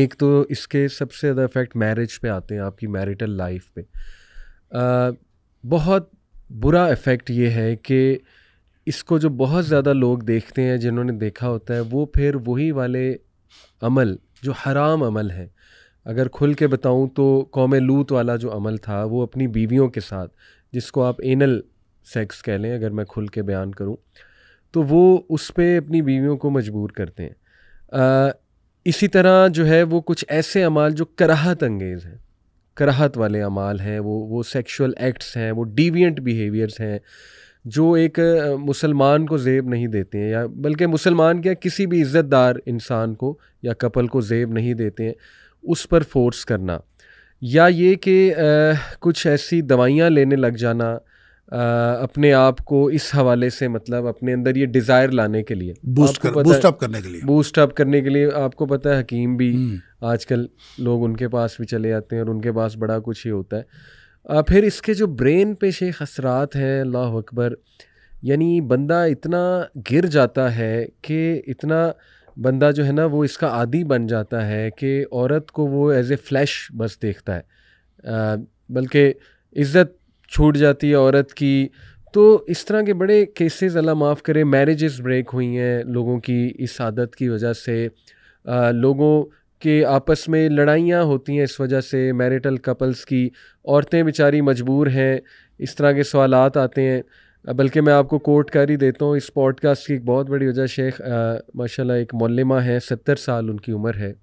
एक तो इसके सबसे ज़्यादा इफ़ेक्ट मैरिज पे आते हैं आपकी मैरिटल लाइफ पे आ, बहुत बुरा इफ़ेक्ट ये है कि इसको जो बहुत ज़्यादा लोग देखते हैं जिन्होंने देखा होता है वो फिर वही वाले अमल जो हराम अमल है अगर खुल के बताऊँ तो कौम लूत वाला जो अमल था वो अपनी बीवियों के साथ जिसको आप एनल सेक्स कह लें अगर मैं खुल के बयान करूँ तो वो उस पर अपनी बीवियों को मजबूर करते हैं इसी तरह जो है वो कुछ ऐसे अमाल जो कराहत अंगेज़ हैं कराहत वाले अमाल हैं वो वो सेक्शुअल एक्ट्स हैं वो डीवियंट बिहेवियर्स हैं जो एक मुसलमान को जेब नहीं देते हैं या बल्कि मुसलमान क्या किसी भी इज़्ज़तदार इंसान को या कपल को जेब नहीं देते हैं उस पर फोर्स करना या ये कि कुछ ऐसी दवाइयाँ लेने लग जाना अपने आप को इस हवाले से मतलब अपने अंदर ये डिज़ायर लाने के लिए बूस्ट कर, बूस्ट अप करने के लिए बूस्ट अप करने के लिए आपको पता है हकीम भी हम्म। आजकल लोग उनके पास भी चले जाते हैं और उनके पास बड़ा कुछ ही होता है आ, फिर इसके जो ब्रेन पे शेख असरात हैं अल्लाह अकबर यानी बंदा इतना गिर जाता है कि इतना बंदा जो है ना वो इसका आदि बन जाता है कि औरत को वो एज ए फ्लैश बस देखता है बल्कि इज़्ज़त छूट जाती है औरत की तो इस तरह के बड़े केसेस अल्लाह माफ़ करे मैरिजेस ब्रेक हुई हैं लोगों की इस आदत की वजह से आ, लोगों के आपस में लड़ाइयाँ होती हैं इस वजह से मैरिटल कपल्स की औरतें बेचारी मजबूर हैं इस तरह के सवाल आते हैं बल्कि मैं आपको कोर्ट कर ही देता हूँ इस पॉडकास्ट की एक बहुत बड़ी वजह शेख माशाल्लाह एक मौलमा है सत्तर साल उनकी उम्र है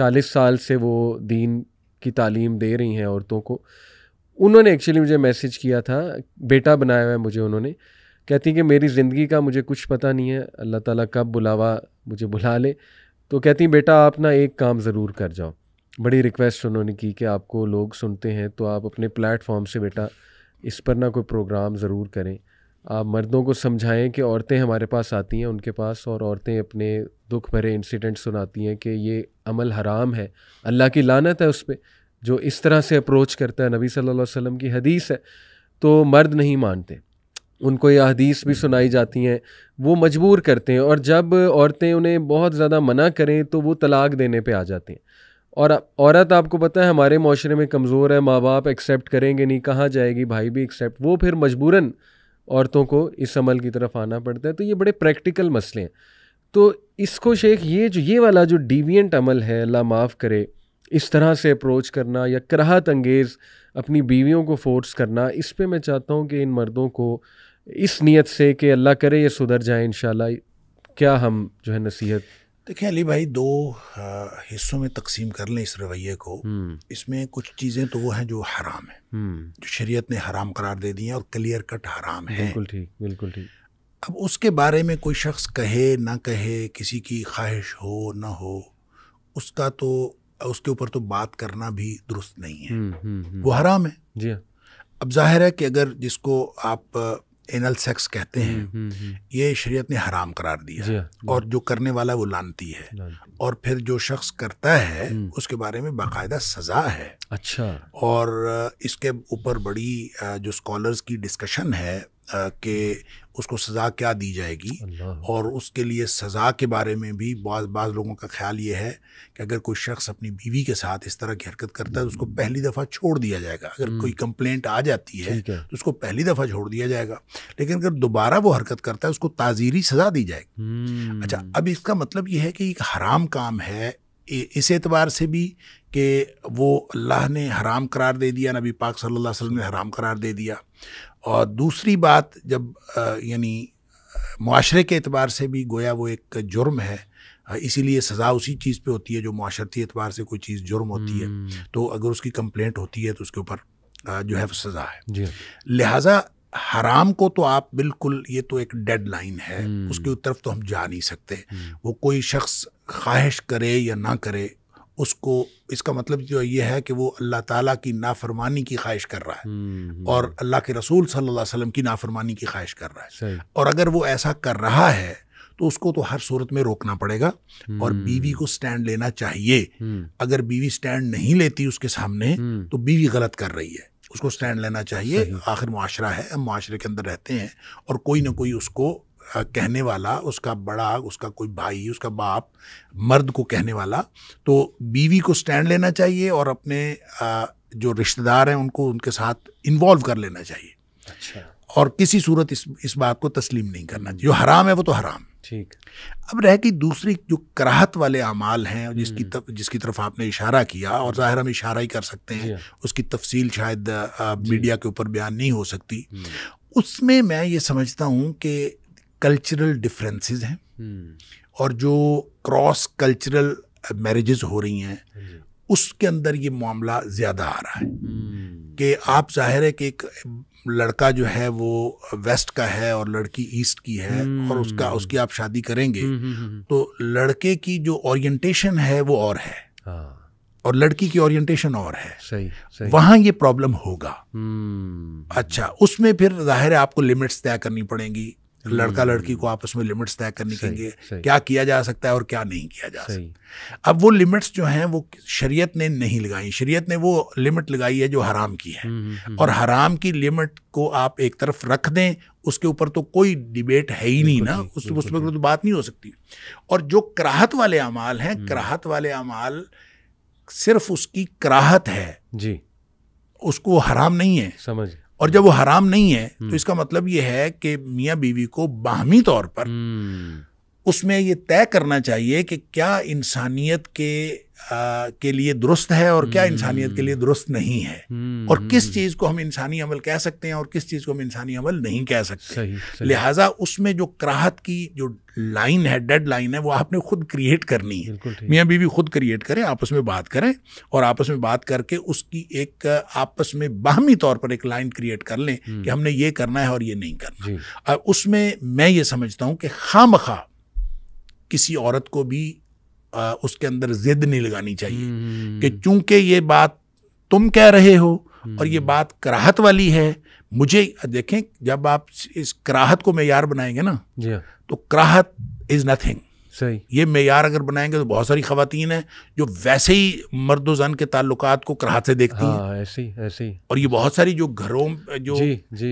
चालीस साल से वो दीन की तालीम दे रही हैं औरतों को उन्होंने एक्चुअली मुझे मैसेज किया था बेटा बनाया हुआ है मुझे उन्होंने कहती हैं कि मेरी ज़िंदगी का मुझे कुछ पता नहीं है अल्लाह ताला कब बुलावा मुझे बुला ले तो कहती बेटा आप ना एक काम ज़रूर कर जाओ बड़ी रिक्वेस्ट उन्होंने की कि आपको लोग सुनते हैं तो आप अपने प्लेटफॉर्म से बेटा इस पर ना कोई प्रोग्राम ज़रूर करें आप मर्दों को समझाएं कि औरतें हमारे पास आती हैं उनके पास और औरतें अपने दुख भरे इंसिडेंट सुनाती हैं कि ये अमल हराम है अल्लाह की लानत है उस पर जो इस तरह से अप्रोच करता है नबी सल्लल्लाहु अलैहि वसल्लम की हदीस है तो मर्द नहीं मानते उनको यह हदीस भी सुनाई जाती हैं वो मजबूर करते हैं और जब औरतें उन्हें बहुत ज़्यादा मना करें तो वो तलाक देने पे आ जाती हैं और औरत आपको पता है हमारे माशरे में कमज़ोर है माँ बाप एक्सेप्ट करेंगे नहीं कहाँ जाएगी भाई भी एक्सेप्ट वो फिर मजबूरन औरतों को इस अमल की तरफ आना पड़ता है तो ये बड़े प्रैक्टिकल मसले हैं तो इसको शेख ये जो ये वाला जो डीवियंट अमल है अल्लाह माफ़ करे इस तरह से अप्रोच करना या कराहत अंगेज़ अपनी बीवियों को फोर्स करना इस पर मैं चाहता हूँ कि इन मर्दों को इस नीयत से कि अल्लाह करे ये सुधर जाए इन क्या हम जो है नसीहत देखिए अली भाई दो हिस्सों में तकसीम कर लें इस रवैये को हम्म। इसमें कुछ चीज़ें तो वो हैं जो हराम है हम्म। जो शरीयत ने हराम करार दे दी हैं और क्लियर कट हराम है बिल्कुल ठीक बिल्कुल ठीक अब उसके बारे में कोई शख्स कहे ना कहे किसी की ख्वाहिश हो ना हो उसका तो उसके ऊपर तो बात करना भी दुरुस्त नहीं है हम्म, हम्म, हम्म। वो हराम है जी हाँ। अब जाहिर है कि अगर जिसको आप एनल सेक्स कहते हैं ये शरीयत ने हराम करार दिया हाँ, और जो करने वाला वो लानती है और फिर जो शख्स करता है उसके बारे में बाकायदा सज़ा है अच्छा और इसके ऊपर बड़ी जो स्कॉलर्स की डिस्कशन है कि उसको सज़ा क्या दी जाएगी और उसके लिए सज़ा के बारे में भी बाज़ बाज़ लोगों का ख्याल ये है कि अगर कोई शख्स अपनी बीवी के साथ इस तरह की हरकत करता है तो उसको हम्म। पहली दफ़ा छोड़ दिया जाएगा अगर हम्म। कोई कंप्लेंट आ जाती है, है तो उसको पहली दफ़ा छोड़ दिया जाएगा लेकिन अगर दोबारा वो हरकत करता है उसको ताज़ीरी सज़ा दी जाएगी हम्म। अच्छा अब इसका मतलब ये है कि एक हराम काम है इस एतबार से भी कि वो अल्लाह ने हराम करार दे दिया नबी पाक सल्लल्लाहु अलैहि वसल्लम ने हराम करार दे दिया और दूसरी बात जब यानी माशरे के अतबार से भी गोया वो एक जुर्म है इसीलिए सज़ा उसी चीज़ पे होती है जो माशरती एतबार से कोई चीज़ जुर्म होती है हम्म। तो अगर उसकी कंप्लेंट होती है तो उसके ऊपर जो है सज़ा है लिहाजा हराम को तो आप बिल्कुल ये तो एक डेड लाइन है हम्म। उसकी तरफ तो हम जा नहीं सकते हम्म। वो कोई शख्स ख्वाहिश करे या ना करे उसको इसका मतलब जो ये है कि वो अल्लाह ताला की नाफरमानी की ख्वाहिश कर रहा है हम्म। और अल्लाह के रसूल सल्लल्लाहु अलैहि वसल्लम की नाफरमानी की ख्वाहिश कर रहा है और अगर वो ऐसा कर रहा है तो उसको तो हर सूरत में रोकना पड़ेगा और बीवी को स्टैंड लेना चाहिए अगर बीवी स्टैंड नहीं लेती उसके सामने तो बीवी गलत कर रही है उसको स्टैंड लेना चाहिए आखिर मुआरा है हम माशरे के अंदर रहते हैं और कोई ना कोई उसको कहने वाला उसका बड़ा उसका कोई भाई उसका बाप मर्द को कहने वाला तो बीवी को स्टैंड लेना चाहिए और अपने जो रिश्तेदार हैं उनको उनके साथ इन्वॉल्व कर लेना चाहिए अच्छा और किसी सूरत इस इस बात को तस्लीम नहीं करना चाहिए जो हराम है वो तो हराम ठीक अब रह गई दूसरी जो कराहत वाले अमाल हैं हम्म। जिसकी तर, जिसकी तरफ आपने इशारा किया और ज़ाहिर हम इशारा ही कर सकते हैं उसकी तफसील शायद मीडिया के ऊपर बयान नहीं हो सकती हम्म। उसमें मैं ये समझता हूँ कि कल्चरल डिफरेंसेस हैं हम्म। और जो क्रॉस कल्चरल मैरिजेस हो रही हैं हाँ उसके अंदर ये मामला ज़्यादा आ रहा है हम्म। कि आप जाहिर है कि एक लड़का जो है वो वेस्ट का है और लड़की ईस्ट की है और उसका हम्म। उसकी आप शादी करेंगे हम्म, तो लड़के की जो ओरिएंटेशन है वो और है हाँ। और लड़की की ओरिएंटेशन और है सही, सही। वहां ये प्रॉब्लम होगा अच्छा उसमें फिर जाहिर है आपको लिमिट्स तय करनी पड़ेंगी हम्म, हम्म, लड़का लड़की हम्म। को आपस में लिमिट्स तय के लिए क्या किया जा सकता है और क्या नहीं किया जा सकता अब वो लिमिट्स जो हैं वो शरीयत ने नहीं लगाई शरीयत ने वो लिमिट लगाई है जो हराम की है और हराम की लिमिट को आप एक तरफ रख दें उसके ऊपर तो कोई डिबेट है ही नहीं ना उस उसमें तो बात नहीं हो सकती और जो कराहत वाले अमाल हैं कराहत वाले अमाल सिर्फ उसकी कराहत है जी उसको हराम नहीं है समझ और जब वो हराम नहीं है तो हम्म। इसका मतलब ये है कि मियाँ बीवी को बाहमी तौर पर हम्म। उसमें ये तय करना चाहिए कि क्या इंसानियत के के लिए दुरुस्त है और क्या हम्म। इंसानियत के लिए दुरुस्त नहीं है हम्म। और किस चीज़ को हम इंसानी अमल कह सकते हैं और किस चीज़ को हम इंसानी अमल नहीं कह सकते लिहाजा उसमें जो कराहत की जो लाइन है डेड लाइन है वो आपने खुद क्रिएट करनी है मियाँ बीवी खुद क्रिएट करें आपस में बात करें और आपस में बात करके उसकी एक आपस में बाहमी तौर पर एक लाइन क्रिएट कर लें हम्म। कि हमने ये करना है और ये नहीं करना उसमें मैं ये समझता हूँ कि खाम किसी औरत को भी आ, उसके अंदर जिद नहीं लगानी चाहिए हम्म। कि चूंकि ये बात तुम कह रहे हो हम्म। और ये बात कराहत वाली है मुझे देखें जब आप इस कराहत को मैार बनाएंगे ना हाँ। तो कराहत इज नथिंग सही ये मैार अगर बनाएंगे तो बहुत सारी खातन हैं जो वैसे ही मर्द जन के ताल्लुक को कराहत से देखती हाँ, हैं ऐसी ऐसी और ये बहुत सारी जो घरों जो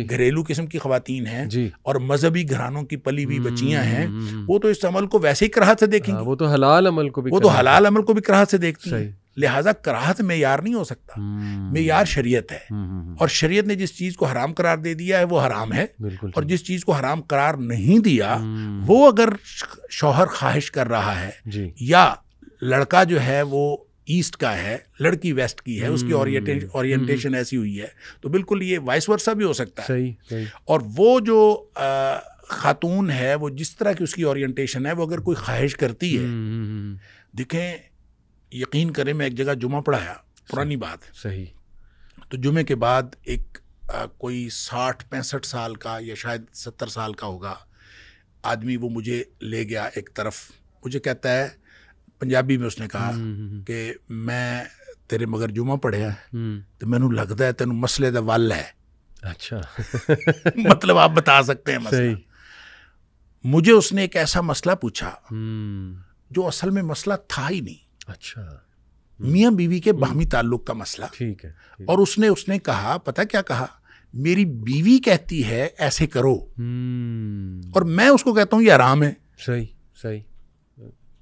घरेलू किस्म की खातन हैं और मजहबी घरानों की पली हुई बच्चियां हैं हम्म, हम्म, हम्म, वो तो इस अमल को वैसे ही कराहत से देखेंगी हाँ, वो तो हलाल अमल को भी वो तो हलाल अमल को भी कराहत से देखती हैं लिहाजा कराहत मैार नहीं हो सकता मैार हम्म। शरीयत है हम्म, हम्म, और शरीयत ने जिस चीज़ को हराम करार दे दिया है वो हराम है और जिस चीज़ को हराम करार नहीं दिया वो अगर शौहर ख्वाहिश कर रहा है या लड़का जो है वो ईस्ट का है लड़की वेस्ट की है उसकी ओरिएंटेशन ऐसी हुई है तो बिल्कुल ये वाइस वर्षा भी हो सकता है और वो जो खातून है वो जिस तरह की उसकी ओरिएंटेशन है वो अगर कोई ख्वाहिश करती है देखें यकीन करें मैं एक जगह जुमा पढ़ाया पुरानी बात है सही तो जुमे के बाद एक आ, कोई साठ पैंसठ साल का या शायद सत्तर साल का होगा आदमी वो मुझे ले गया एक तरफ मुझे कहता है पंजाबी में उसने कहा हम्म, हम्म, हम्म। कि मैं तेरे मगर जुमा पढ़िया तो मैं लगता है तेन मसले का वल है अच्छा मतलब आप बता सकते हैं मसला मुझे उसने एक ऐसा मसला पूछा जो असल में मसला था ही नहीं अच्छा हम्म। मियाँ बीवी के बाहमी ताल्लुक का मसला ठीक है ठीक और उसने उसने कहा पता क्या कहा मेरी बीवी कहती है ऐसे करो हम्म। और मैं उसको कहता हूँ ये आराम है सही सही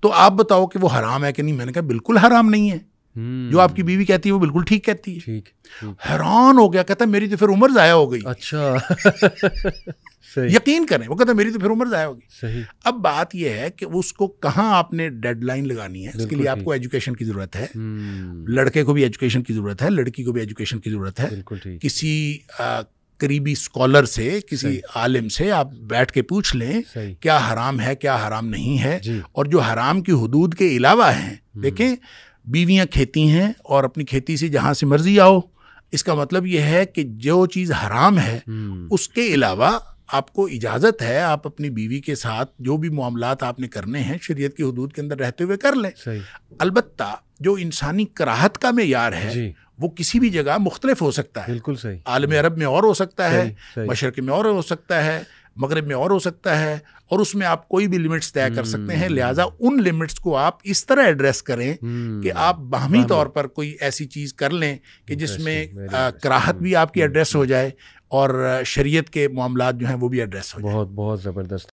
तो आप बताओ कि वो हराम है कि नहीं मैंने कहा बिल्कुल हराम नहीं है जो हम्म। आपकी बीवी कहती है वो बिल्कुल ठीक कहती है ठीक, ठीक। हैरान हो गया कहता मेरी तो फिर उम्र जाया हो गई अच्छा यकीन करें वो कहते मेरी तो फिर उम्र ज़ाया होगी अब बात यह है कि उसको कहाँ आपने डेडलाइन लगानी है इसके लिए आपको एजुकेशन की ज़रूरत है हम्म। लड़के को भी एजुकेशन की ज़रूरत है लड़की को भी एजुकेशन की ज़रूरत है किसी करीबी स्कॉलर से किसी आलिम से आप बैठ के पूछ लें क्या हराम है क्या हराम नहीं है और जो हराम की हदूद के अलावा हैं हम्म। देखें बीवियां खेती हैं और अपनी खेती से जहां से मर्जी आओ इसका मतलब यह है कि जो चीज़ हराम है हम्म। उसके अलावा आपको इजाज़त है आप अपनी बीवी के साथ जो भी मामला आपने करने हैं शरीयत की हदूद के अंदर रहते हुए कर लें अलबत् जो इंसानी कराहत का मैार है वो किसी भी जगह मुख्तलिफ हो सकता है बिल्कुल सही आलम अरब में और हो सकता है मशरक़ में और हो सकता है मगरब में और हो सकता है और उसमें आप कोई भी लिमिट्स तय कर सकते हैं हम्म। लिहाजा उन लिमिट्स को आप इस तरह एड्रेस करें कि हम्म। आप बाहमी तौर पर कोई ऐसी चीज़ कर लें कि जिसमें कराहत भी आपकी हम्म। एड्रेस हो जाए और शरीयत के मामला जो हैं वो भी एड्रेस हो बहुत बहुत ज़बरदस्त